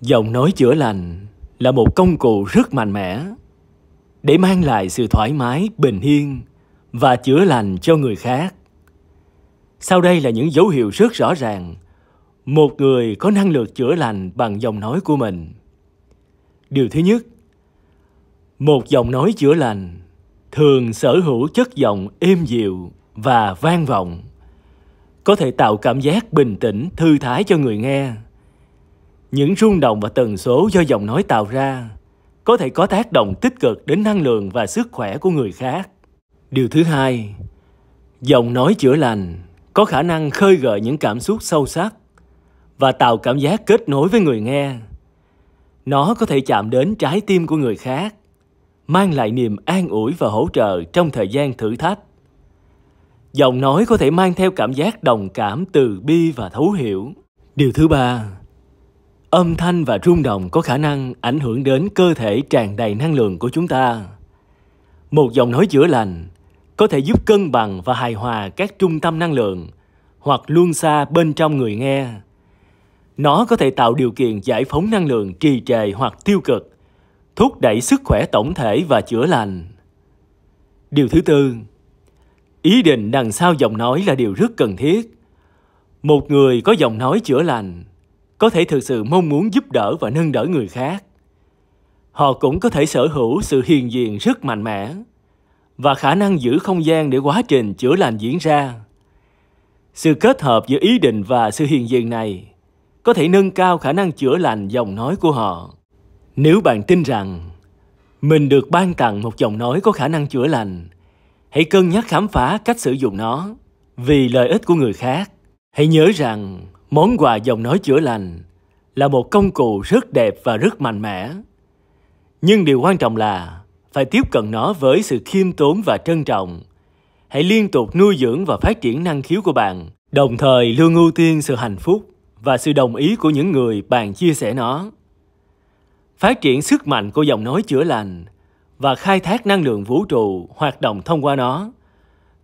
Giọng nói chữa lành là một công cụ rất mạnh mẽ để mang lại sự thoải mái, bình yên và chữa lành cho người khác. Sau đây là những dấu hiệu rất rõ ràng một người có năng lực chữa lành bằng giọng nói của mình. Điều thứ nhất, một giọng nói chữa lành thường sở hữu chất giọng êm dịu và vang vọng, có thể tạo cảm giác bình tĩnh, thư thái cho người nghe. Những rung động và tần số do giọng nói tạo ra có thể có tác động tích cực đến năng lượng và sức khỏe của người khác. Điều thứ hai, giọng nói chữa lành có khả năng khơi gợi những cảm xúc sâu sắc và tạo cảm giác kết nối với người nghe. Nó có thể chạm đến trái tim của người khác, mang lại niềm an ủi và hỗ trợ trong thời gian thử thách. Giọng nói có thể mang theo cảm giác đồng cảm từ bi và thấu hiểu. Điều thứ ba, Âm thanh và rung động có khả năng ảnh hưởng đến cơ thể tràn đầy năng lượng của chúng ta. Một giọng nói chữa lành có thể giúp cân bằng và hài hòa các trung tâm năng lượng hoặc luôn xa bên trong người nghe. Nó có thể tạo điều kiện giải phóng năng lượng trì trệ hoặc tiêu cực, thúc đẩy sức khỏe tổng thể và chữa lành. Điều thứ tư, ý định đằng sau giọng nói là điều rất cần thiết. Một người có giọng nói chữa lành – có thể thực sự mong muốn giúp đỡ và nâng đỡ người khác. Họ cũng có thể sở hữu sự hiền diện rất mạnh mẽ và khả năng giữ không gian để quá trình chữa lành diễn ra. Sự kết hợp giữa ý định và sự hiền diện này có thể nâng cao khả năng chữa lành dòng nói của họ. Nếu bạn tin rằng mình được ban tặng một dòng nói có khả năng chữa lành, hãy cân nhắc khám phá cách sử dụng nó vì lợi ích của người khác. Hãy nhớ rằng Món quà dòng nói chữa lành là một công cụ rất đẹp và rất mạnh mẽ. Nhưng điều quan trọng là phải tiếp cận nó với sự khiêm tốn và trân trọng. Hãy liên tục nuôi dưỡng và phát triển năng khiếu của bạn, đồng thời luôn ưu tiên sự hạnh phúc và sự đồng ý của những người bạn chia sẻ nó. Phát triển sức mạnh của dòng nói chữa lành và khai thác năng lượng vũ trụ hoạt động thông qua nó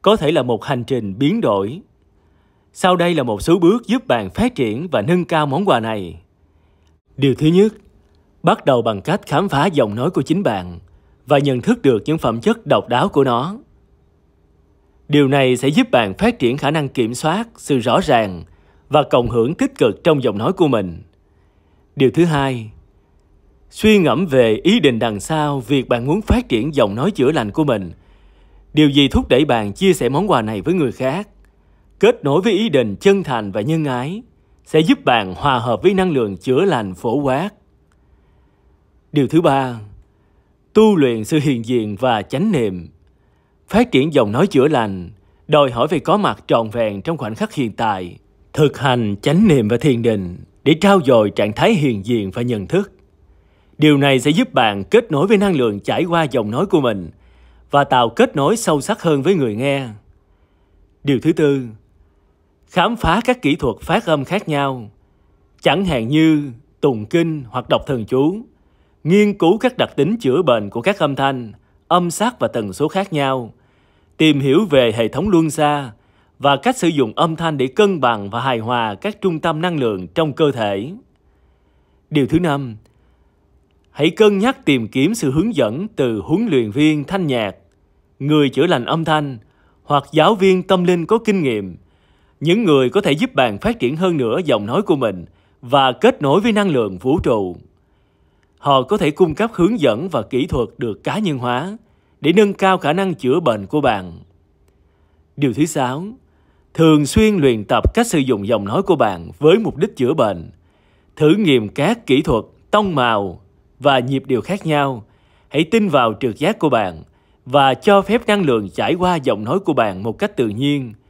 có thể là một hành trình biến đổi sau đây là một số bước giúp bạn phát triển và nâng cao món quà này. Điều thứ nhất, bắt đầu bằng cách khám phá giọng nói của chính bạn và nhận thức được những phẩm chất độc đáo của nó. Điều này sẽ giúp bạn phát triển khả năng kiểm soát, sự rõ ràng và cộng hưởng tích cực trong giọng nói của mình. Điều thứ hai, suy ngẫm về ý định đằng sau việc bạn muốn phát triển giọng nói chữa lành của mình. Điều gì thúc đẩy bạn chia sẻ món quà này với người khác? kết nối với ý định chân thành và nhân ái sẽ giúp bạn hòa hợp với năng lượng chữa lành phổ quát. Điều thứ ba, tu luyện sự hiền diện và chánh niệm. Phát triển dòng nói chữa lành đòi hỏi phải có mặt trọn vẹn trong khoảnh khắc hiện tại, thực hành chánh niệm và thiền định để trao dồi trạng thái hiền diện và nhận thức. Điều này sẽ giúp bạn kết nối với năng lượng trải qua dòng nói của mình và tạo kết nối sâu sắc hơn với người nghe. Điều thứ tư, khám phá các kỹ thuật phát âm khác nhau, chẳng hạn như tùng kinh hoặc đọc thần chú, nghiên cứu các đặc tính chữa bệnh của các âm thanh, âm sắc và tần số khác nhau, tìm hiểu về hệ thống luân xa và cách sử dụng âm thanh để cân bằng và hài hòa các trung tâm năng lượng trong cơ thể. Điều thứ năm, hãy cân nhắc tìm kiếm sự hướng dẫn từ huấn luyện viên thanh nhạc, người chữa lành âm thanh hoặc giáo viên tâm linh có kinh nghiệm những người có thể giúp bạn phát triển hơn nữa giọng nói của mình và kết nối với năng lượng vũ trụ. Họ có thể cung cấp hướng dẫn và kỹ thuật được cá nhân hóa để nâng cao khả năng chữa bệnh của bạn. Điều thứ sáu, thường xuyên luyện tập cách sử dụng giọng nói của bạn với mục đích chữa bệnh. Thử nghiệm các kỹ thuật tông màu và nhịp điệu khác nhau. Hãy tin vào trực giác của bạn và cho phép năng lượng trải qua giọng nói của bạn một cách tự nhiên –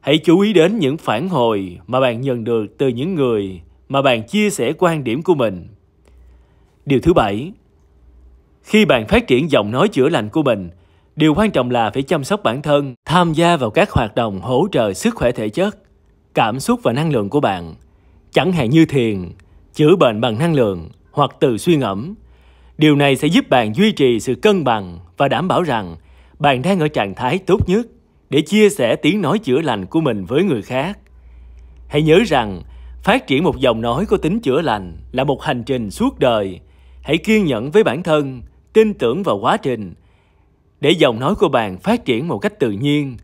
Hãy chú ý đến những phản hồi mà bạn nhận được từ những người mà bạn chia sẻ quan điểm của mình. Điều thứ bảy, khi bạn phát triển giọng nói chữa lành của mình, điều quan trọng là phải chăm sóc bản thân, tham gia vào các hoạt động hỗ trợ sức khỏe thể chất, cảm xúc và năng lượng của bạn, chẳng hạn như thiền, chữa bệnh bằng năng lượng hoặc từ suy ngẫm. Điều này sẽ giúp bạn duy trì sự cân bằng và đảm bảo rằng bạn đang ở trạng thái tốt nhất để chia sẻ tiếng nói chữa lành của mình với người khác. Hãy nhớ rằng, phát triển một dòng nói có tính chữa lành là một hành trình suốt đời. Hãy kiên nhẫn với bản thân, tin tưởng vào quá trình để dòng nói của bạn phát triển một cách tự nhiên.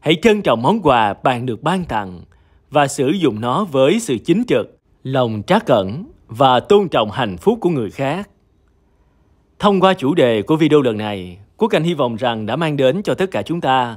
Hãy trân trọng món quà bạn được ban tặng và sử dụng nó với sự chính trực, lòng trắc ẩn và tôn trọng hạnh phúc của người khác. Thông qua chủ đề của video lần này, Quốc Anh hy vọng rằng đã mang đến cho tất cả chúng ta